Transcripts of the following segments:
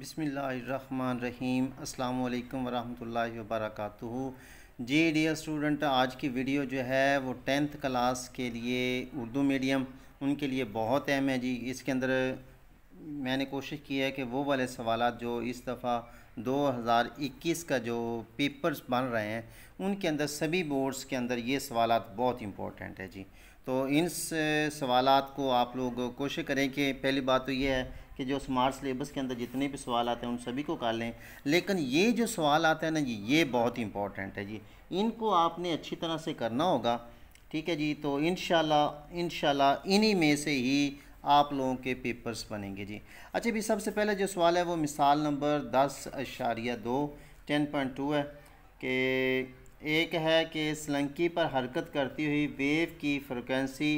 बिसमीम अल्लाम वरहमल जी डियर स्टूडेंट आज की वीडियो जो है वो टेंथ क्लास के लिए उर्दू मीडियम उनके लिए बहुत अहम है जी इसके अंदर मैंने कोशिश की है कि वो वाले सवाल जो इस दफ़ा 2021 का जो पेपर्स बन रहे हैं उनके अंदर सभी बोर्ड्स के अंदर ये सवाल बहुत इम्पोर्टेंट है जी तो इन सवाल को आप लोग कोशिश करें कि पहली बात तो ये है कि जो स्मार्ट सिलेबस के अंदर जितने भी सवाल आते हैं उन सभी को कर लें लेकिन ये जो सवाल आता है ना जी ये बहुत इंपॉर्टेंट है जी इनको आपने अच्छी तरह से करना होगा ठीक है जी तो इन शाला इन्हीं में से ही आप लोगों के पेपर्स बनेंगे जी अच्छा भी सबसे पहले जो सवाल है वो मिसाल नंबर दस अशारिया दो टेन पॉइंट टू है कि एक है कि सलंकी पर हरकत करती हुई वेव की फ्रिक्वेंसी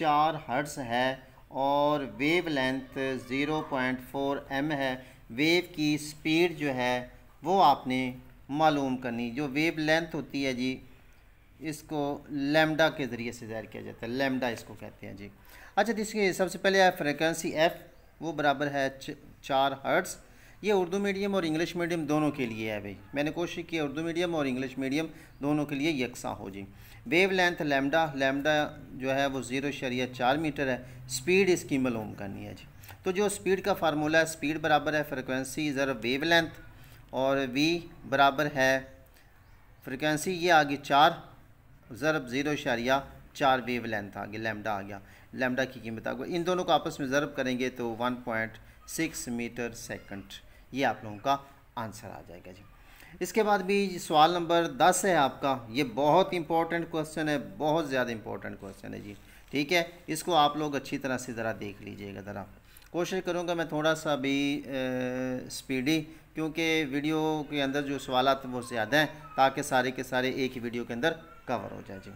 चार हर्ट्स है और wavelength zero point four M है वेव की स्पीड जो है वो आपने मालूम करनी जो वेव लेंथ होती है जी इसको लेमडा के ज़रिए से ज़ाहिर किया जाता है लेमडा इसको कहते हैं जी अच्छा तो इसके सबसे पहले है फ्रिक्वेंसी एफ़ वो बराबर है चार हर्ट्स ये उर्दू मीडियम और इंग्लिश मीडियम दोनों के लिए है भाई मैंने कोशिश की उर्दू मीडियम और इंग्लिश मीडियम दोनों के लिए यकसा हो जी वेव लेंथ लेमडा लेमडा जो है वो ज़ीरो शरिया चार मीटर है स्पीड इसकी मलूम करनी है जी तो जो स्पीड का फार्मूला है स्पीड बराबर है फ्रिक्वेंसी ज़रा वेव लेंथ और वी बराबर है फ्रिक्वेंसी ये आ गई चार ज़रब ज़ीरो शरिया चार वेव लेंथ आ लेमडा आ गया लेमडा की कीमत आ गई इन दोनों को आपस में ज़रब करेंगे तो one point six metre second ये आप लोगों का आंसर आ जाएगा जी इसके बाद भी सवाल नंबर दस है आपका ये बहुत इंपॉर्टेंट क्वेश्चन है बहुत ज़्यादा इंपॉर्टेंट क्वेश्चन है जी ठीक है इसको आप लोग अच्छी तरह से ज़रा देख लीजिएगा ज़रा कोशिश करूँगा मैं थोड़ा सा भी स्पीडी क्योंकि वीडियो के अंदर जो सवाल वो ज़्यादा हैं ताकि सारे के सारे एक ही वीडियो के अंदर कवर हो जाए जी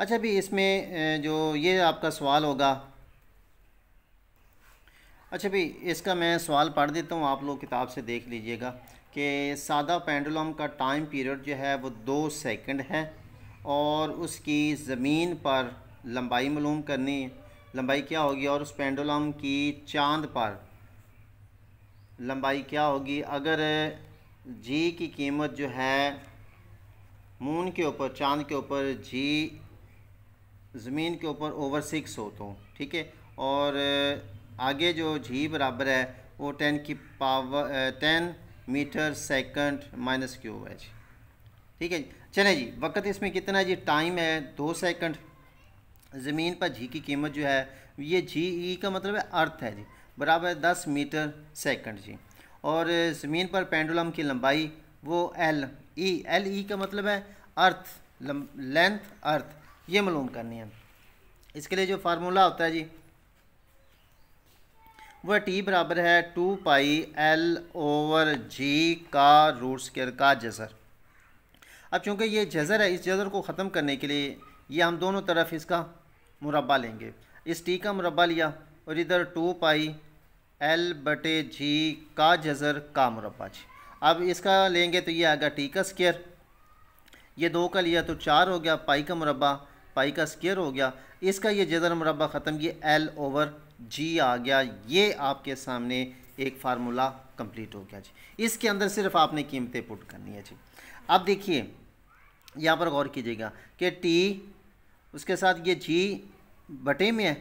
अच्छा भी इसमें जो ये आपका सवाल होगा अच्छा भी इसका मैं सवाल पढ़ देता हूँ आप लोग किताब से देख लीजिएगा कि सादा पेंडुलम का टाइम पीरियड जो है वो दो सेकंड है और उसकी ज़मीन पर लंबाई मालूम करनी लंबाई क्या होगी और उस पेंडुलम की चांद पर लंबाई क्या होगी अगर जी की कीमत जो है मून के ऊपर चांद के ऊपर जी ज़मीन के ऊपर ओवर सिक्स हो तो ठीक है और आगे जो जी बराबर है वो टेन की power ten metre second minus Q है जी ठीक है जी चले जी वक्त इसमें कितना जी टाइम है दो सेकंड ज़मीन पर जी की कीमत जो है ये जी ई e का मतलब है अर्थ है जी बराबर है दस मीटर सेकंड जी और ज़मीन पर पेंडुलम की लंबाई वो एल ई एल ई का मतलब है अर्थ लेंथ अर्थ ये मालूम करनी है इसके लिए जो फार्मूला होता है जी वह टी बराबर है two pi L over G का रूट स्केयर का जजर अब चूँकि ये जजर है इस जजर को ख़त्म करने के लिए ये हम दोनों तरफ इसका मुरबा लेंगे इस टी का मुरबा लिया और इधर टू पाई एल बटे जी का जजर का मुरबा जी अब इसका लेंगे तो ये आएगा टी का स्केयर ये दो का लिया तो चार हो गया पाई का मुरबा पाई का स्केयर हो गया इसका ये जजर मुरबा ख़त्म ये एल ओवर जी आ गया ये आपके सामने एक फार्मूला कंप्लीट हो गया जी इसके अंदर सिर्फ आपने कीमतें पुट करनी है जी अब देखिए यहाँ पर गौर कीजिएगा कि टी उसके साथ ये जी बटे में है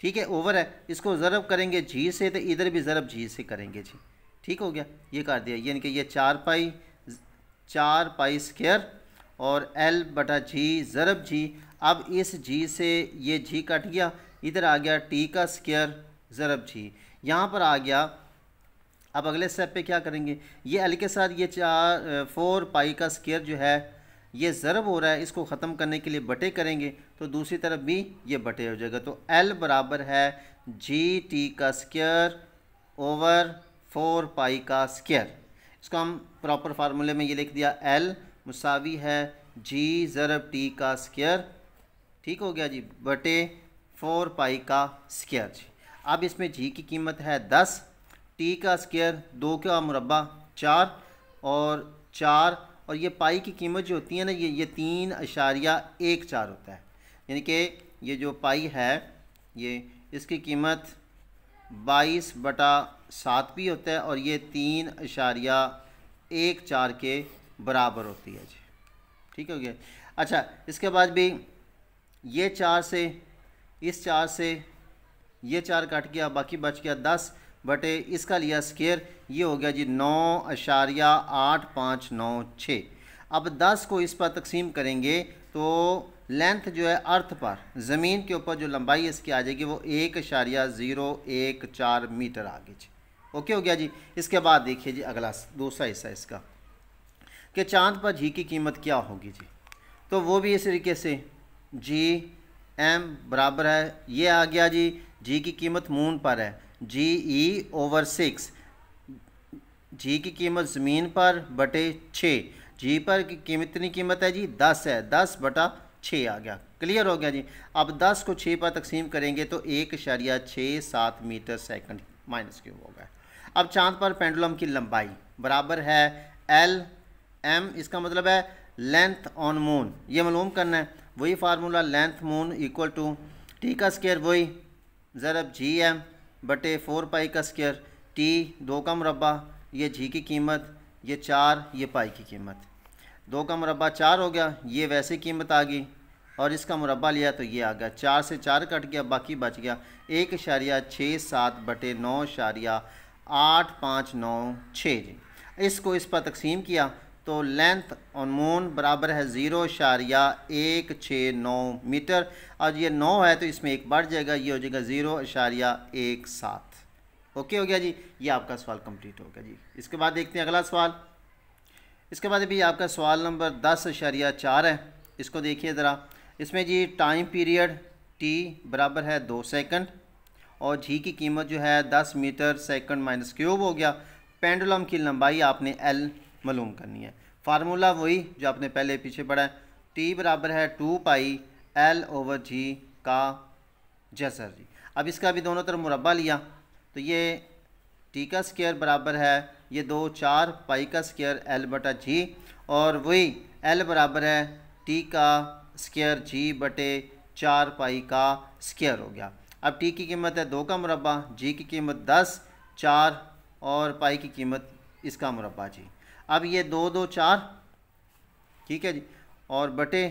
ठीक है ओवर है इसको ज़रब करेंगे जी से तो इधर भी ज़रब जी से करेंगे जी ठीक हो गया ये कर दिया यानी कि ये चार पाई चार पाई स्क्वेयर और एल बटा जी ज़रब जी अब इस जी से ये जी कट गया इधर आ गया टी का स्क्यर ज़रब जी यहाँ पर आ गया अब अगले स्टेप पे क्या करेंगे ये एल के साथ ये चार फोर पाई का स्केयर जो है ये ज़रब हो रहा है इसको ख़त्म करने के लिए बटे करेंगे तो दूसरी तरफ भी ये बटे हो जाएगा तो एल बराबर है जी टी का स्केयर ओवर फोर पाई का स्केयर इसको हम प्रॉपर फार्मूले में ये लिख दिया एल मुसावी है जी ज़रब टी का स्केयर ठीक हो गया जी बटे फोर पाई का स्केयर जी अब इसमें जी की कीमत है दस टी का स्केयर दो का मुरबा चार और चार और ये पाई की कीमत जो होती है ना ये ये तीन अशारिया एक चार होता है यानी कि ये जो पाई है ये इसकी कीमत बाईस बटा सात भी होता है और ये तीन अशारिया एक चार के बराबर होती है जी ठीक हो गया अच्छा इसके बाद भी ये चार से इस चार से ये चार कट गया बाकी बच गया दस बटे इसका लिया स्केयर ये हो गया जी नौ अशारिया आठ पाँच नौ छः अब दस को इस पर तकसीम करेंगे तो लेंथ जो है अर्थ पर ज़मीन के ऊपर जो लंबाई है इसकी आ जाएगी वो एक अशारिया ज़ीरो एक चार मीटर आ गई जी ओके हो गया जी इसके बाद देखिए जी अगला दूसरा हिस्सा इसका कि चांद पर जी की कीमत क्या होगी जी तो वो भी इस तरीके से जी एम बराबर है ये आ गया जी जी की कीमत मून पर है जी ई ओवर सिक्स जी की कीमत ज़मीन पर बटे छः जी पर की कीमत कितनी कीमत है जी दस है दस बटा छः आ गया क्लियर हो गया जी अब दस को छः पर तकसीम करेंगे तो एक शरिया छः सात मीटर सेकंड माइनस क्यूब होगा अब चांद पर पेंडुलम की लंबाई बराबर है एल एम इसका मतलब है लेंथ ऑन मून ये मालूम करना है वही formula length moon equal to T का स्केयर वही ज़रब जी एम बटे फोर पाई का स्केयर टी दो का मुरबा ये जी की कीमत ये चार ये पाई की कीमत दो का मुरबा चार हो गया ये वैसे कीमत आ गई और इसका मुरबा लिया तो ये आ गया चार से चार कट गया बाकी बच गया एक इशारिया छः सात बटे नौ इशारिया आठ पाँच नौ छः जी इसको इस पर तकसीम किया तो लेंथ ऑन मून बराबर है ज़ीरो इशारिया एक छः नौ मीटर और ये नौ है तो इसमें एक बढ़ जाएगा ये हो जाएगा ज़ीरो इशारिया एक सात ओके हो गया जी ये आपका सवाल कंप्लीट हो गया जी इसके बाद देखते हैं अगला सवाल इसके बाद अभी आपका सवाल नंबर दस इशारिया चार है इसको देखिए ज़रा इसमें जी टाइम पीरियड टी बराबर है दो सेकेंड और जी की कीमत जो है दस मीटर सेकेंड माइनस क्यूब हो गया पेंडुलम की लंबाई आपने एल मालूम करनी है फार्मूला वही जो आपने पहले पीछे पढ़ा है टी बराबर है two pi L over G का जसर जी अब इसका भी दोनों तरफ मुरबा लिया तो ये टी का स्केयर बराबर है ये दो चार पाई का स्केयर एल बटा जी और वही एल बराबर है टी का स्केयर जी बटे चार पाई का स्केयर हो गया अब टी की कीमत है दो का मुरबा जी की कीमत दस चार और पाई की कीमत इसका मुरबा जी अब ये दो दो चार ठीक है जी और बटे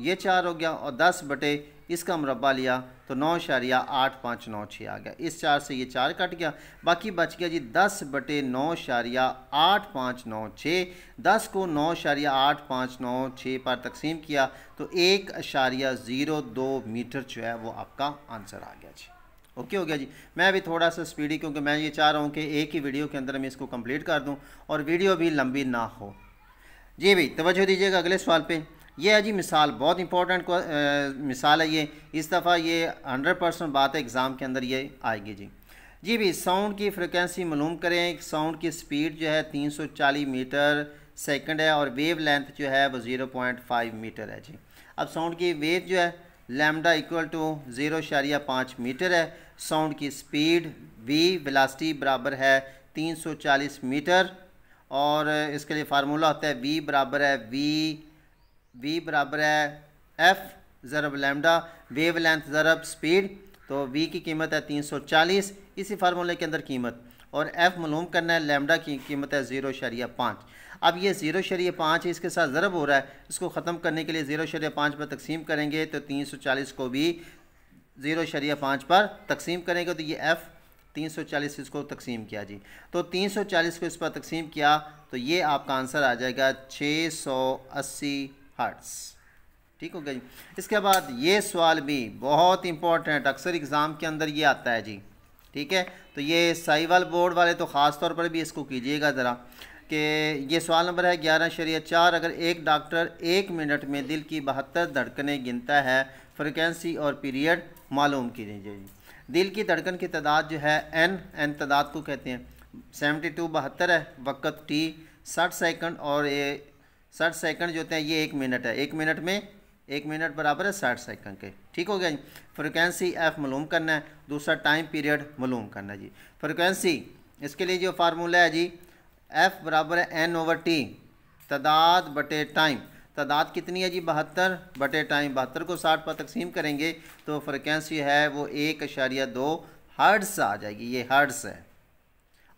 ये चार हो गया और दस बटे इसका मुरबा लिया तो नौ शारिया आठ पाँच नौ छः आ गया इस चार से ये चार कट गया बाकी बच गया जी दस बटे नौ शारिया आठ पाँच नौ छः दस को नौ शारिया आठ पाँच नौ छः पर तकसीम किया तो एक अशारिया ज़ीरो दो मीटर जो है वो आपका आंसर आ गया जी ओके हो गया जी मैं भी थोड़ा सा स्पीडी क्योंकि मैं ये चाह रहा हूँ कि एक ही वीडियो के अंदर मैं इसको कम्प्लीट कर दूँ और वीडियो भी लंबी ना हो जी भाई तवज्जो दीजिएगा अगले सवाल पर यह है जी मिसाल बहुत इंपॉर्टेंट मिसाल है ये इस दफ़ा ये हंड्रेड परसेंट बात है एग्ज़ाम के अंदर ये आएगी जी जी भी साउंड की फ्रिक्वेंसी मालूम करें साउंड की स्पीड जो है 340 मीटर सेकंड है और वेव लेंथ जो है वो 0.5 मीटर है जी अब साउंड की वेव जो है लैमडा इक्वल टू ज़ीरो शारिया पाँच मीटर है साउंड की स्पीड वी वेलासिटी बराबर है तीन सौ चालीस मीटर और इसके लिए फार्मूला होता है वी बराबर है वी वी बराबर है एफ ज़रब लैमडा वेव लेंथ ज़रब स्पीड तो वी की कीमत है तीन सौ चालीस इसी फार्मूले के अंदर कीमत और एफ़ मलूम करना है लैमडा की कीमत है ज़ीरो शरिया पाँच अब ये ज़ीरो शरीय पाँच इसके साथ ज़रब हो रहा है इसको ख़त्म करने के लिए ज़ीरो शरीय पाँच पर तकसीम करेंगे तो तीन सौ चालीस को भी ज़ीरो शरीय पाँच पर तकसीम करेंगे तो ये एफ़ तीन सौ चालीस इसको तकसीम किया जी तो तीन सौ चालीस को इस पर तकसीम किया तो ये आपका आंसर आ जाएगा छः सौ अस्सी हर्ट्स ठीक हो गया जी इसके बाद ये सवाल भी बहुत इंपॉर्टेंट अक्सर एग्ज़ाम के अंदर ये आता है जी ठीक है तो ये साइवल बोर्ड वाले तो ख़ास तौर पर भी इसको कीजिएगा ज़रा कि ये सवाल नंबर है ग्यारह शरीय चार अगर एक डॉक्टर एक मिनट में दिल की बहत्तर धड़कने गिनता है फ्रिक्वेंसी और पीरियड मालूम की जाएगी दिल की धड़कन की तादाद जो है एन एन तादाद को कहते हैं सेवेंटी टू बहत्तर है वक़्त टी साठ सेकंड और ये साठ सेकंड जो होते हैं ये एक मिनट है एक मिनट में एक मिनट बराबर है साठ सेकंड के ठीक हो गया जी फ्रिक्वेंसी एफ मालूम करना है दूसरा टाइम पीरियड मालूम करना है जी फ्रिक्वेंसी इसके लिए जो फार्मूला है जी एफ बराबर है एन ओवर टी तादाद बटे टाइम तादाद कितनी है जी बहत्तर बटे टाइम बहत्तर को साठ पर तकसीम करेंगे तो फ्रिक्वेंसी है वो एक अशारिया दो हर्ट्स आ जाएगी ये हर्ट्स है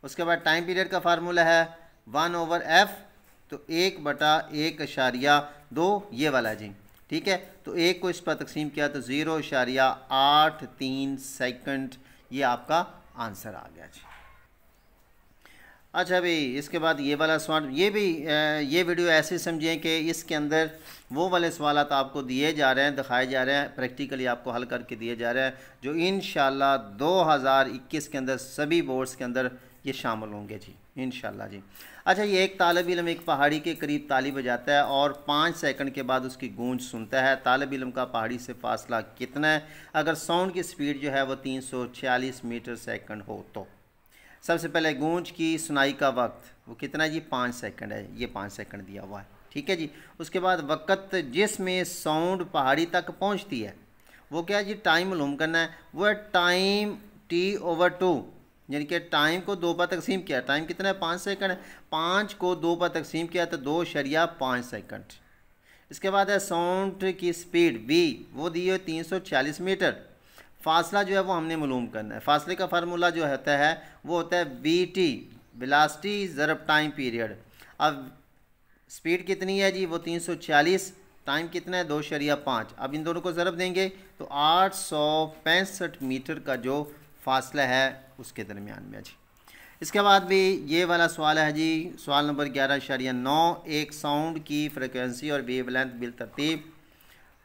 उसके बाद टाइम पीरियड का फार्मूला है वन ओवर एफ़ तो एक बटा एक अशारिया दो ये वाला है जी ठीक है तो एक को इस पर तकसीम किया तो ज़ीरो अशारिया आठ तीन सेकेंड ये आपका आंसर आ गया जी अच्छा भाई इसके बाद ये वाला सवाल ये भी ये वीडियो ऐसे समझिए कि इसके अंदर वो वाले सवाल आपको दिए जा रहे हैं दिखाए जा रहे हैं प्रैक्टिकली आपको हल करके दिए जा रहे हैं जो इन इक्कीस के अंदर सभी बोर्ड्स के अंदर ये शामिल होंगे जी इन जी अच्छा ये एक तालब इलम एक पहाड़ी के करीब ताली बजाता है और पाँच सेकंड के बाद उसकी गूंज सुनता है तालब इलम का पहाड़ी से फासला कितना है अगर साउंड की स्पीड जो है वो 346 मीटर सेकंड हो तो सबसे पहले गूंज की सुनाई का वक्त वो कितना जी पाँच सेकंड है ये पाँच सेकंड दिया हुआ है ठीक है जी उसके बाद वक़्त जिसमें साउंड पहाड़ी तक पहुंचती है वो क्या है जी टाइम मालूम करना है वो है टाइम टी ओवर टू यानी कि टाइम को दो पर तकसीम किया टाइम कितना है पाँच सेकंड है पाँच को दो पर तकसीम किया तो दो शरिया पाँच सेकंड इसके बाद है साउंड की स्पीड वी वो दी है तीन सौ चालीस मीटर फासला जो है वो हमने मलूम करना है फासले का फार्मूला जो होता है वो होता है वी टी बिलास्टी ज़रब टाइम पीरियड अब स्पीड कितनी है जी वो तीन सौ छियालीस टाइम कितना है दो शरिया पाँच अब इन दोनों को ज़रब देंगे तो आठ सौ पैंसठ मीटर का जो फासला है उसके दरमियान में जी इसके बाद भी ये वाला सवाल है जी सवाल नंबर ग्यारह शरिया नौ एक साउंड की फ्रिक्वेंसी और बी लेंथ बिल तरतीब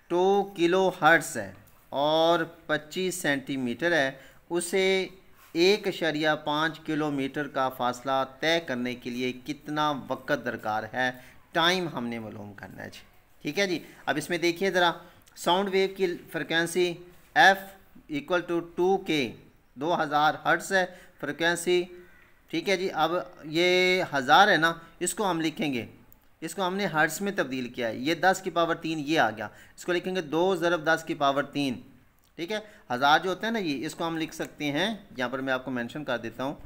टू किलो हर्ट्स है और 25 सेंटीमीटर है उसे एक शरिया पाँच किलोमीटर का फासला तय करने के लिए कितना वक्त दरकार है टाइम हमने मालूम करना है जी ठीक है जी अब इसमें देखिए ज़रा साउंड वेव की frequency F equal to two के दो हज़ार हर्ट्स है फ्रिक्वेंसी ठीक है जी अब ये हज़ार है ना इसको हम लिखेंगे इसको हमने हर्ट्स में तब्दील किया है ये दस की पावर तीन ये आ गया इसको लिखेंगे दो ज़रब दस की पावर तीन ठीक है हज़ार जो होता है ना ये इसको हम लिख सकते हैं यहाँ पर मैं आपको मेंशन कर देता हूँ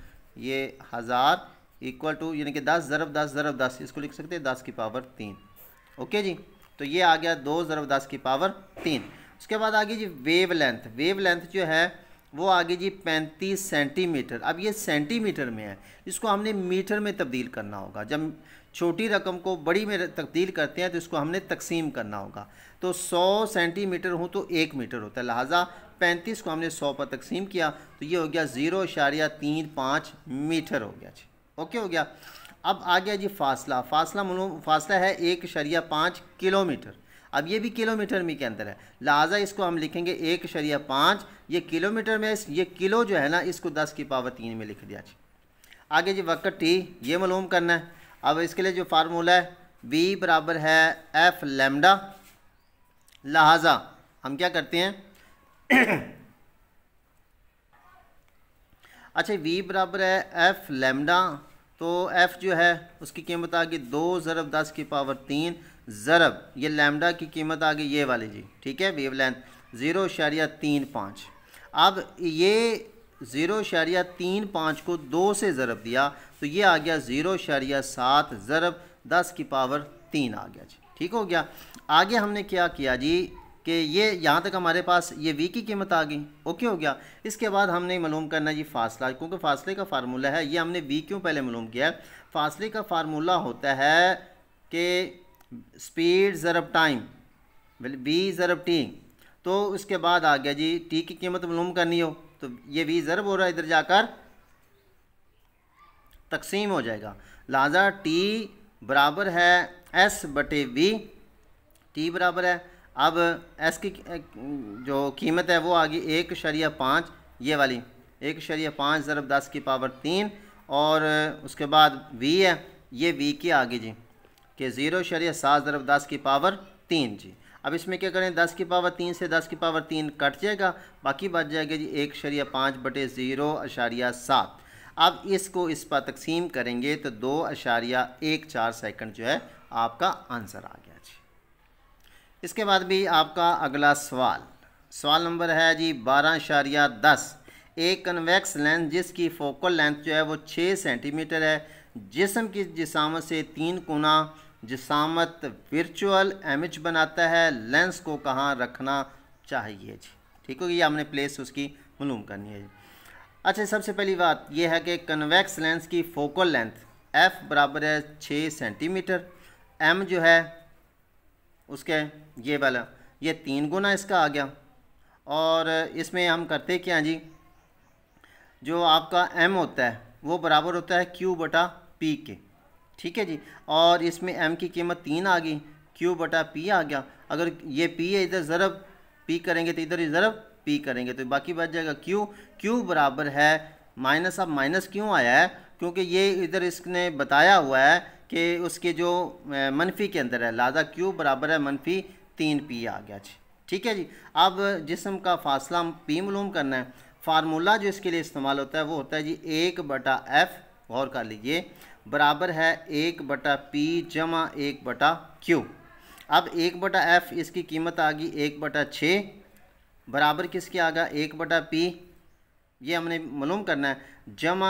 ये हज़ार इक्वल टू यानी कि दस ज़रब दस ज़रब दस इसको लिख सकते हैं दस की पावर तीन ओके जी तो ये आ गया दो ज़रब दस की पावर तीन उसके बाद आ गई जी वेव लेंथ वेव लेंथ जो है वो आ गई जी पैंतीस सेंटीमीटर अब ये सेंटीमीटर में है इसको हमने मीटर में तब्दील करना होगा जब छोटी रकम को बड़ी में तब्दील करते हैं तो इसको हमने तकसीम करना होगा तो 100 सेंटीमीटर हो तो एक मीटर होता है लिहाजा 35 को हमने 100 पर तकसीम किया तो ये हो गया ज़ीरो इशारिया तीन पाँच मीटर हो गया जी ओके हो गया अब आ गया जी फासला फासला फासला है एक इशारिया पाँच किलोमीटर अब ये भी किलोमीटर में के अंदर है लिहाजा इसको हम लिखेंगे एक शरिया पाँच ये किलोमीटर में ये किलो जो है ना इसको दस की पावर तीन में लिख दिया जी आगे जी वक़्त टी ये मालूम करना है अब इसके लिए जो फार्मूला है बी बराबर है एफ लेमडा लिहाजा हम क्या करते हैं अच्छा वी बराबर है एफ लेमडा तो एफ़ जो है उसकी कीमत आ गई दो ज़रब दस की पावर तीन ज़रब ये लेमडा की कीमत आ गई ये वाली जी ठीक है वेव लेंथ ज़ीरो शारिया तीन पाँच अब ये ज़ीरो शरिया तीन पाँच को दो से ज़रब दिया तो ये आ गया ज़ीरो शरिया सात ज़रब दस की पावर तीन आ गया जी ठीक हो गया आगे हमने क्या किया जी कि ये यहाँ तक हमारे पास ये वी की कीमत आ गई ओके हो गया इसके बाद हमने मालूम करना जी फासला क्योंकि फासले का फार्मूला है ये हमने वी क्यों पहले मालूम किया है फासले का फार्मूला होता है कि स्पीड ज़रब टाइम वी मतलब ज़रब टी तो उसके बाद आ गया जी टी की कीमत मालूम करनी हो तो ये वी ज़रब हो रहा है इधर जाकर तकसीम हो जाएगा लाजा टी बराबर है एस बटे वी टी बराबर है अब एस की जो कीमत है वो आ गई एक शरिया पाँच ये वाली एक शरिया पाँच ज़रब दस की पावर तीन और उसके बाद वी है ये वी की आ गई जी कि ज़ीरो शरिया सात ज़रब दस की पावर तीन जी अब इसमें क्या करें दस की पावर तीन से दस की पावर तीन कट जाएगा बाकी बच जाएगा जी एक शरिया पाँच बटे ज़ीरो अशारिया सात अब इसको इस पर तकसीम करेंगे तो दो अशारिया एक चार सेकेंड जो है आपका आंसर आ गया जी इसके बाद भी आपका अगला सवाल सवाल नंबर है जी बारह अशारिया दस एक कन्वेक्स लेंथ जिसकी फोकल लेंथ जो है वो छः सेंटीमीटर है जिसम की जिसामत से तीन कोना जिसामत वर्चुअल एमिज बनाता है लेंस को कहाँ रखना चाहिए जी ठीक होगी हमने प्लेस उसकी मलूम करनी है जी अच्छा सबसे पहली बात यह है कि कन्वेक्स लेंस की फोकल लेंथ एफ बराबर है छः सेंटीमीटर एम जो है उसके ये वाला ये तीन गुना इसका आ गया और इसमें हम करते क्या जी जो आपका एम होता है वो बराबर होता है क्यू बटा पी के ठीक है जी और इसमें एम की कीमत तीन आ गई क्यू बटा पी आ गया अगर ये पी है इधर ज़रब पी करेंगे तो इधर ज़रब पी करेंगे तो बाकी बच जाएगा क्यू क्यू बराबर है माइनस अब माइनस क्यों आया है क्योंकि ये इधर इसने बताया हुआ है कि उसके जो मनफी के अंदर है लादा क्यू बराबर है मनफी तीन पी आ गया जी ठीक है जी अब जिसम का फासला हम पी मलूम करना है फार्मूला जो इसके लिए इस्तेमाल होता है वो होता है जी एक बटा एफ़ गौर कर लीजिए बराबर है एक बटा पी जमा एक बटा क्यू अब एक बटा एफ इसकी कीमत आ गई एक बटा छः बराबर किसके आ गया एक बटा पी ये हमने मालूम करना है जमा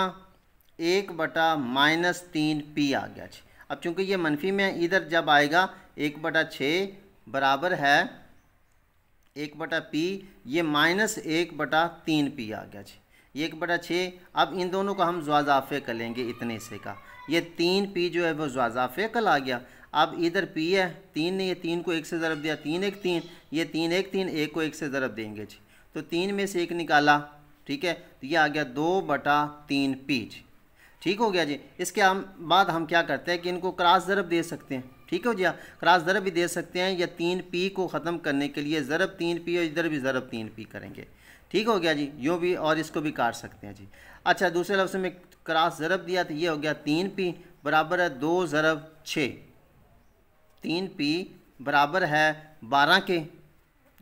एक बटा माइनस तीन पी आ गया अब चूंकि ये मनफी में है इधर जब आएगा एक बटा छः बराबर है एक बटा पी ये माइनस एक बटा तीन पी आ गया जी एक बटा छः अब इन दोनों का हम जवाजाफे कर लेंगे इतने से का ये तीन पी जो है वो कल आ गया अब इधर पी है तीन ने ये तीन को एक से ज़रब दिया तीन एक तीन ये तीन एक तीन एक को एक से ज़रब देंगे जी तो तीन में से एक निकाला ठीक है तो ये आ गया दो बटा तीन पी जी ठीक हो गया जी इसके हम बाद हम क्या करते हैं कि इनको क्रास ज़रब दे सकते हैं ठीक हो जी क्रास ज़रब भी दे सकते हैं या तीन पी को ख़त्म करने के लिए ज़रब तीन पी और इधर भी ज़रब तीन पी करेंगे ठीक हो गया जी यूँ भी और इसको भी काट सकते हैं जी अच्छा दूसरे लफ्ज़ में क्रॉस ज़रब दिया तो ये हो गया तीन पी बराबर है दो ज़रब छः तीन पी बराबर है बारह के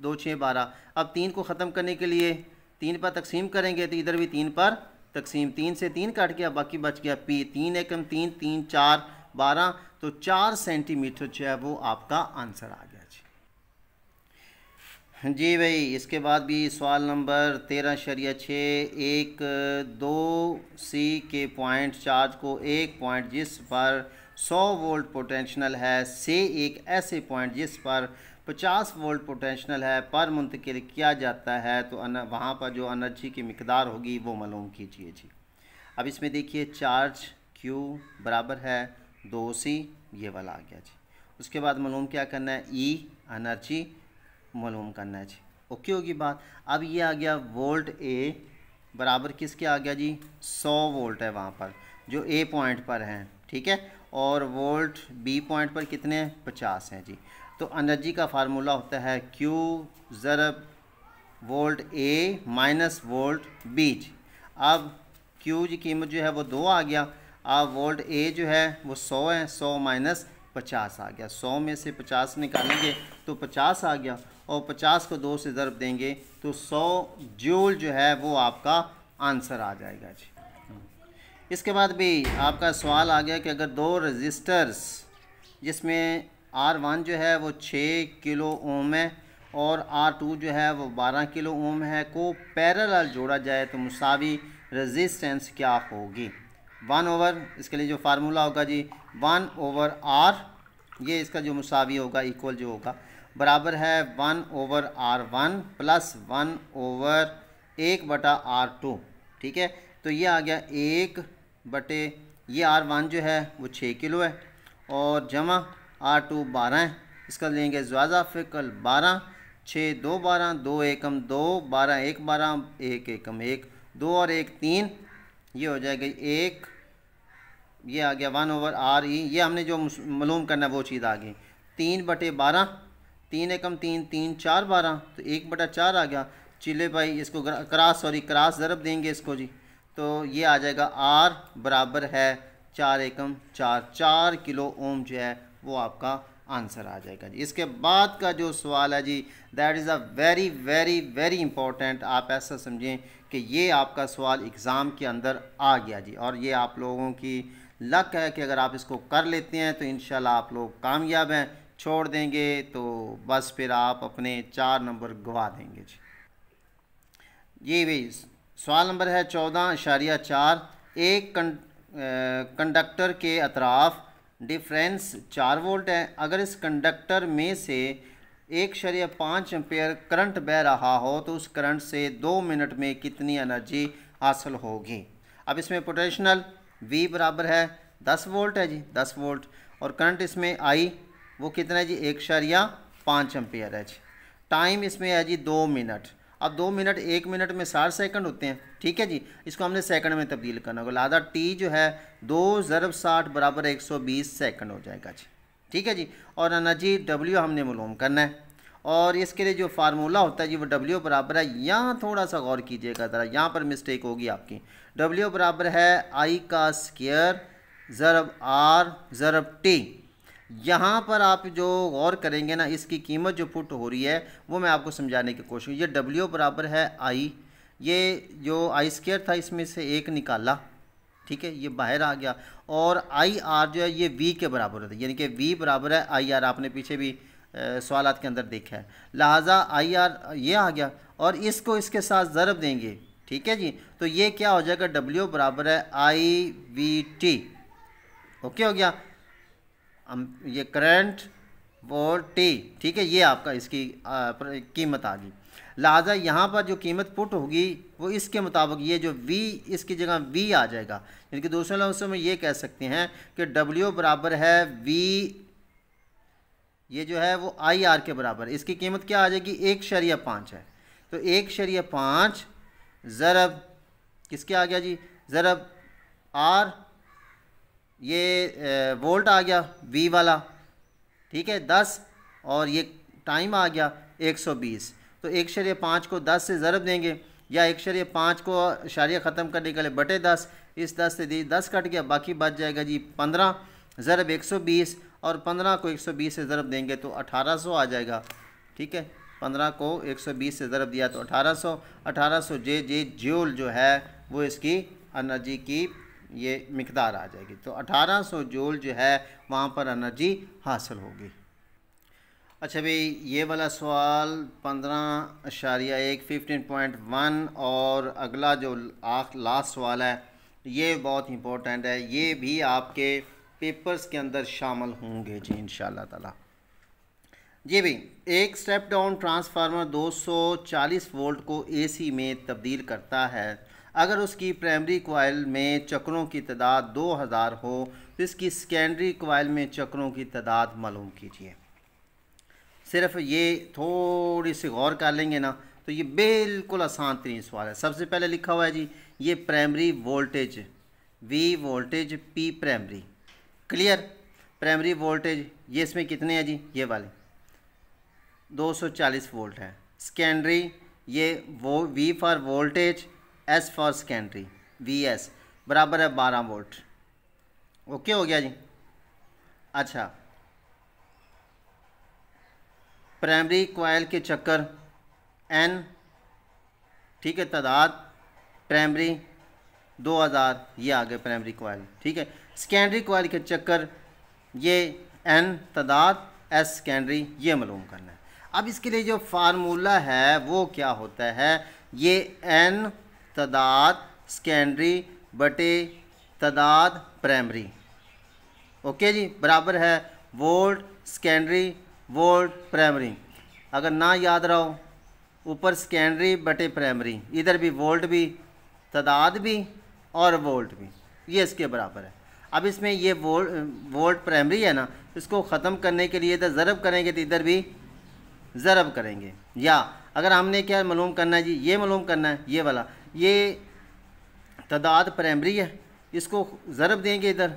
दो छः बारह अब तीन को ख़त्म करने के लिए तीन पर तकसीम करेंगे तो इधर भी तीन पर तकसीम तीन से तीन काट गया बाकी बच गया पी तीन एकम तीन तीन चार बारह तो चार सेंटीमीटर जो है वो आपका आंसर आ गया जी भाई इसके बाद भी सवाल नंबर तेरह शरिया छः एक दो सी के पॉइंट चार्ज को एक पॉइंट जिस पर सौ वोल्ट पोटेंशनल है से एक ऐसे पॉइंट जिस पर पचास वोल्ट पोटेंशनल है पर मुंतकिल किया जाता है तो वहाँ पर जो एनर्जी की मकदार होगी वो मालूम कीजिए जी अब इसमें देखिए चार्ज क्यू बराबर है दो सी ये वाला आ गया जी उसके बाद मालूम क्या करना है ई अनर्जी मालूम करना है जी ओके होगी बात अब ये आ गया वोल्ट ए बराबर किसके आ गया जी 100 वोल्ट है वहाँ पर जो ए पॉइंट पर हैं ठीक है और वोल्ट बी पॉइंट पर कितने हैं पचास हैं जी तो एनर्जी का फार्मूला होता है क्यू ज़रब volt A minus volt B जी अब क्यू की कीमत जो है वो दो आ गया अब वोल्ट ए जो है वो सौ है सौ माइनस पचास आ गया सौ में से पचास निकालेंगे तो पचास आ गया और 50 को दो से ज़रब देंगे तो 100 जूल जो है वो आपका आंसर आ जाएगा जी इसके बाद भी आपका सवाल आ गया कि अगर दो रजिस्टर्स जिसमें आर वन जो है वो छः किलो ओम है और आर टू जो है वो बारह किलो ओम है को पैरल जोड़ा जाए तो मुसावी रेजिस्टेंस क्या होगी वन ओवर इसके लिए जो फार्मूला होगा जी वन ओवर आर ये इसका जो मुसावी होगा इक्वल जो होगा बराबर है one over R one plus one over एक बटा आर टू ठीक है तो ये आ गया एक बटे ये आर वन जो है वो छः किलो है और जमा आर टू बारह है इसका लेंगे जवाजा फिकल बारह छः दो बारह दो एकम दो बारह एक बारह एक एकम एक दो और एक तीन ये हो जाएगा एक ये आ गया वन ओवर आर ई ये हमने जो मलूम करना है वो चीज़ आ गई तीन बटे बारह तीन एकम तीन तीन चार बारह तो एक बटा चार आ गया चिले भाई इसको क्रास सॉरी क्रास ज़रब देंगे इसको जी तो ये आ जाएगा आर बराबर है चार एकम चार चार किलो ओम जो है वो आपका आंसर आ जाएगा जी इसके बाद का जो सवाल है जी that is a very very very important आप ऐसा समझें कि ये आपका सवाल एग्ज़ाम के अंदर आ गया जी और ये आप लोगों की लक है कि अगर आप इसको कर लेते हैं तो इन आप लोग कामयाब हैं छोड़ देंगे तो बस फिर आप अपने चार नंबर गवा देंगे जी ये भी सवाल नंबर है चौदह इशारिया चार एक कंडक्टर के अतराफ डिफरेंस चार वोल्ट है अगर इस कंडक्टर में से एक शरीय पाँच एम्पेयर करंट बह रहा हो तो उस करंट से दो मिनट में कितनी एनर्जी हासिल होगी अब इसमें पोटेंशनल V बराबर है दस वोल्ट है जी दस वोल्ट और करंट इसमें I वो कितना है जी एक शरिया पाँच एम्पियर है जी टाइम इसमें है जी दो मिनट अब दो मिनट एक मिनट में साठ सेकंड होते हैं ठीक है जी इसको हमने सेकंड में तब्दील करना होगा लादा टी जो है दो ज़रब साठ बराबर एक सौ बीस सेकंड हो जाएगा जी ठीक है जी और जी डब्ल्यू हमने मलूम करना है और इसके लिए जो फार्मूला होता है जी वो डब्ल्यू बराबर है यहाँ थोड़ा सा गौर कीजिएगा ज़रा यहाँ पर मिस्टेक होगी आपकी डब्ल्यू बराबर है आई का स्केयर ज़रब आर ज़रब टी यहाँ पर आप जो गौर करेंगे ना इसकी कीमत जो पुट हो रही है वो मैं आपको समझाने की कोशिश ये डब्ल्यू बराबर है आई ये जो आई स्केयर था इसमें से एक निकाला ठीक है ये बाहर आ गया और आई आर जो है ये वी के बराबर होता है यानी कि वी बराबर है आई आर आपने पीछे भी सवाल के अंदर देखा है लिहाजा आई आर ये आ गया और इसको इसके साथ ज़रब देंगे ठीक है जी तो ये क्या हो जाएगा डब्ल्यू बराबर है आई वी टी ओके हो गया ये करंट और टी ठीक है ये आपका इसकी कीमत आ गई लिहाजा यहाँ पर जो कीमत पुट होगी वो इसके मुताबिक ये जो V इसकी जगह V आ जाएगा यानी कि दूसरे लफ्ज़ों में ये कह सकते हैं कि W बराबर है V ये जो है वो आई आर के बराबर इसकी कीमत क्या आ जाएगी एक शरिया पाँच है तो एक शरिया पाँच ज़रब किसके आ गया जी ज़रब आर ये वोल्ट आ गया वी वाला ठीक है दस और ये टाइम आ गया एक सौ बीस तो एक शर्य पाँच को दस से ज़रब देंगे या एक शर्य पाँच को शारिया ख़त्म करने के लिए बटे दस इस दस से दी दस कट गया बाकी बच जाएगा जी पंद्रह ज़रब एक सौ बीस और पंद्रह को एक सौ बीस से ज़रब देंगे तो अठारह सौ आ जाएगा ठीक है पंद्रह को एक सौ बीस से ज़रब दिया तो अठारह सौ अठारह सौ जे जे ज्यूल जो है वो इसकी अनर्जी की ये मकदार आ जाएगी तो 1800 जूल जो है वहाँ पर एनर्जी हासिल होगी अच्छा भाई ये वाला सवाल पंद्रह अशारिया एक फिफ्टीन पॉइंट वन और अगला जो आख लास्ट सवाल है ये बहुत इम्पोर्टेंट है ये भी आपके पेपर्स के अंदर शामिल होंगे जी इन ताला जी भाई एक स्टेप डाउन ट्रांसफार्मर 240 वोल्ट को एसी में तब्दील करता है अगर उसकी प्राइमरी कोयल में चक्रों की तादाद 2000 हो तो इसकी सेकेंडरी कोयल में चक्रों की तादाद मालूम कीजिए सिर्फ ये थोड़ी सी गौर कर लेंगे ना तो ये बिल्कुल आसान तरीन सवाल है सबसे पहले लिखा हुआ है जी ये primary voltage V voltage P primary clear primary voltage ये इसमें कितने हैं जी ये वाले 240 वोल्ट है सेकेंडरी ये वो V for voltage S for secondary V S बराबर है बारह वोल्ट ओके हो गया जी अच्छा प्राइमरी कोयल के चक्कर एन ठीक है तादाद प्राइमरी 2000 ये आ गए प्राइमरी कोयल ठीक है सेकेंडरी कोयल के चक्कर ये एन तादाद एस सेकेंडरी ये मालूम करना है अब इसके लिए जो फार्मूला है वो क्या होता है ये एन तादाद सेकेंडरी बटे तादाद प्राइमरी ओके जी बराबर है वोल्ट सेकेंडरी वोल्ट प्राइमरी अगर ना याद रहो ऊपर सेकेंडरी बटे प्राइमरी इधर भी वोल्ट भी तादाद भी और वोल्ट भी ये इसके बराबर है अब इसमें ये वोल्ट वोल्ट प्राइमरी है ना इसको ख़त्म करने के लिए इधर ज़रब करेंगे तो इधर भी ज़रब करेंगे या अगर हमने क्या मालूम करना है जी ये मालूम करना है ये वाला ये तादाद प्राइमरी है इसको ज़रब देंगे इधर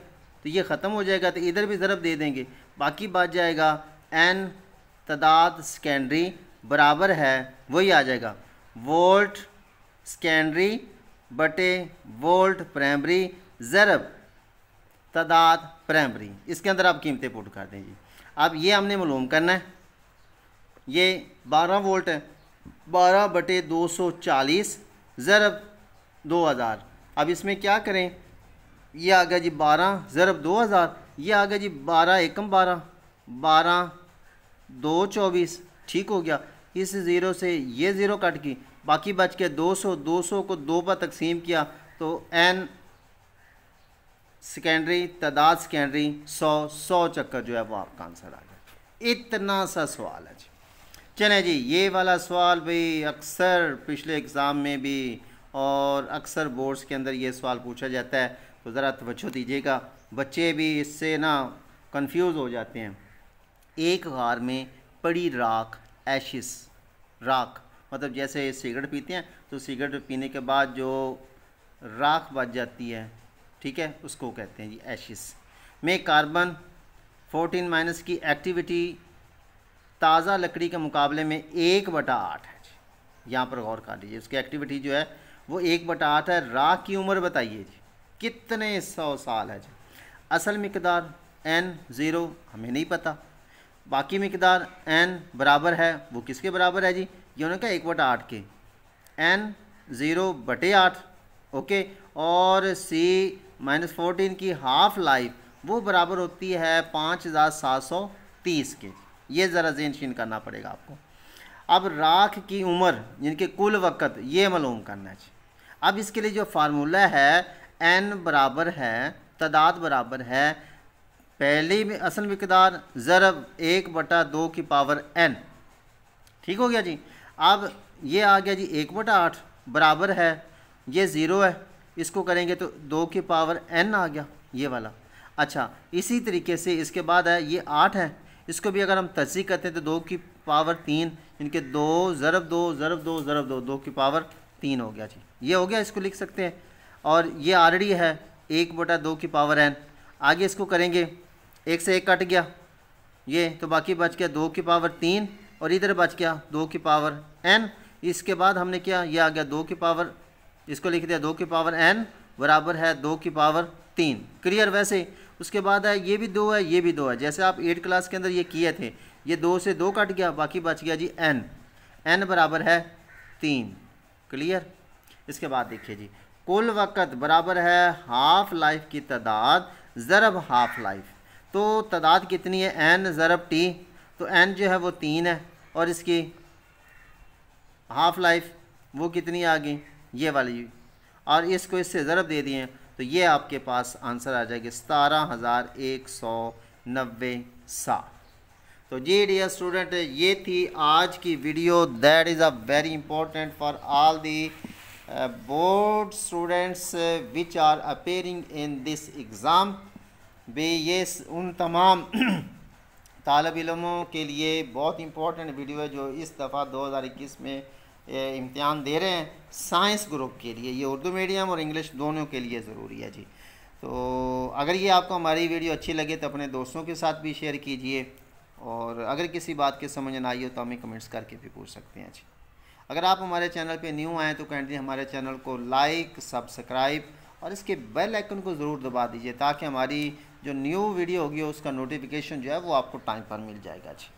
तो ये ख़त्म हो जाएगा तो इधर भी ज़रब दे देंगे बाकी बात जाएगा एन तादाद सेकेंडरी बराबर है वही आ जाएगा वोल्ट सेकेंडरी बटे वोल्ट प्राइमरी ज़रब तादाद प्राइमरी इसके अंदर आप कीमतें पुट कर दें जी अब ये हमने मालूम करना है ये 12 वोल्ट है 12 बटे 240 ज़रब दो हज़ार अब इसमें क्या करें ये आ गया जी बारह ज़रब दो हज़ार ये आ गया जी बारह एकम बारह बारह दो चौबीस ठीक हो गया इस ज़ीरो से ये ज़ीरो कट की बाकी बच के दो सौ दो सौ को दो पर तकसीम किया तो एन सेकेंडरी तादाद सेकेंडरी सौ सौ चक्कर जो है वो आपका आंसर आ गया इतना सा सवाल है जी चले जी ये वाला सवाल भी अक्सर पिछले एग्ज़ाम में भी और अक्सर बोर्ड्स के अंदर ये सवाल पूछा जाता है तो ज़रा तवज्जो दीजिएगा बच्चे भी इससे ना कंफ्यूज हो जाते हैं एक गार में पड़ी राख एशिस राख मतलब जैसे सिगरेट पीते हैं तो सिगरेट पीने के बाद जो राख बच जाती है ठीक है उसको कहते हैं जी एशिस में कार्बन 14 माइनस की एक्टिविटी ताज़ा लकड़ी के मुकाबले में एक बटा आठ है जी यहाँ पर गौर कर लीजिए उसकी एक्टिविटी जो है वो एक बटा आठ है राख की उम्र बताइए जी कितने सौ साल है जी असल मकदार एन ज़ीरो हमें नहीं पता बाकी मकदार एन बराबर है वो किसके बराबर है जी ये उन्होंने कहा एक बटा आठ के एन ज़ीरो बटे आठ ओके और सी माइनस फोर्टीन की हाफ लाइफ वो बराबर होती है पाँच हज़ार सात सौ तीस के जी ये ज़रा जेन शीन करना पड़ेगा आपको अब राख की उम्र जिनके कुल वक़्त ये मालूम करना चाहिए अब इसके लिए जो फार्मूला है एन बराबर है तादाद बराबर है पहली में असल मकदार ज़रब एक बटा दो की पावर एन ठीक हो गया जी अब ये आ गया जी एक बटा आठ बराबर है ये ज़ीरो है इसको करेंगे तो दो की पावर एन आ गया ये वाला अच्छा इसी तरीके से इसके बाद है ये आठ है इसको भी अगर हम तस्दीक करते हैं तो दो की पावर तीन इनके दो ज़रब दो ज़रब दो ज़रब दो दो की पावर तीन हो गया जी ये हो गया इसको लिख सकते हैं और ये ऑलरेडी है एक बटा दो की पावर एन आगे इसको करेंगे एक से एक कट गया ये तो बाकी बच गया दो की पावर तीन और इधर बच गया दो की पावर एन इसके बाद हमने किया ये आ गया दो की पावर इसको लिख दिया दो की पावर एन बराबर है दो की पावर तीन क्लियर वैसे उसके बाद है ये भी दो है ये भी दो है जैसे आप एट क्लास के अंदर ये किए थे ये दो से दो कट गया बाकी बच गया जी एन एन बराबर है तीन क्लियर इसके बाद देखिए जी कुल वक़्त बराबर है हाफ लाइफ की तादाद ज़रब हाफ लाइफ तो तादाद कितनी है एन ज़रब टी तो एन जो है वो तीन है और इसकी हाफ लाइफ वो कितनी आ गई ये वाली और इसको इससे ज़रब दे दिए तो ये आपके पास आंसर आ जाएगा सतारह हज़ार एक सौ नब्बे सा तो जी डी स्टूडेंट ये थी आज की video that is a very important for all the board students which are appearing in this exam बे ये उन तमाम तालब इलमों के लिए बहुत इंपॉर्टेंट वीडियो है जो इस दफ़ा 2021 में इम्तहान दे रहे हैं साइंस ग्रुप के लिए ये उर्दू मीडियम और इंग्लिश दोनों के लिए ज़रूरी है जी तो अगर ये आपको हमारी वीडियो अच्छी लगे तो अपने दोस्तों के साथ भी शेयर कीजिए और अगर किसी बात के समझ ना आई हो तो हमें कमेंट्स करके भी पूछ सकते हैं जी अगर आप हमारे चैनल पे न्यू आएँ तो कैंडली हमारे चैनल को लाइक सब्सक्राइब और इसके बेल आइकन को ज़रूर दबा दीजिए ताकि हमारी जो न्यू वीडियो होगी उसका नोटिफिकेशन जो है वो आपको टाइम पर मिल जाएगा जी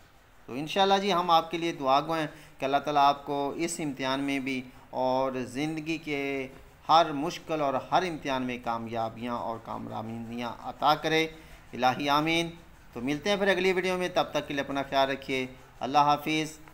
तो इन जी हम आपके लिए दुआ गो हैं कि अल्लाह ताला आपको इस इम्तहान में भी और ज़िंदगी के हर मुश्किल और हर इम्तहान में कामयाबियाँ और कामरामियाँ अता करे इलाही आमीन तो मिलते हैं फिर अगली वीडियो में तब तक के लिए अपना ख्याल रखिए अल्लाह हाफिज़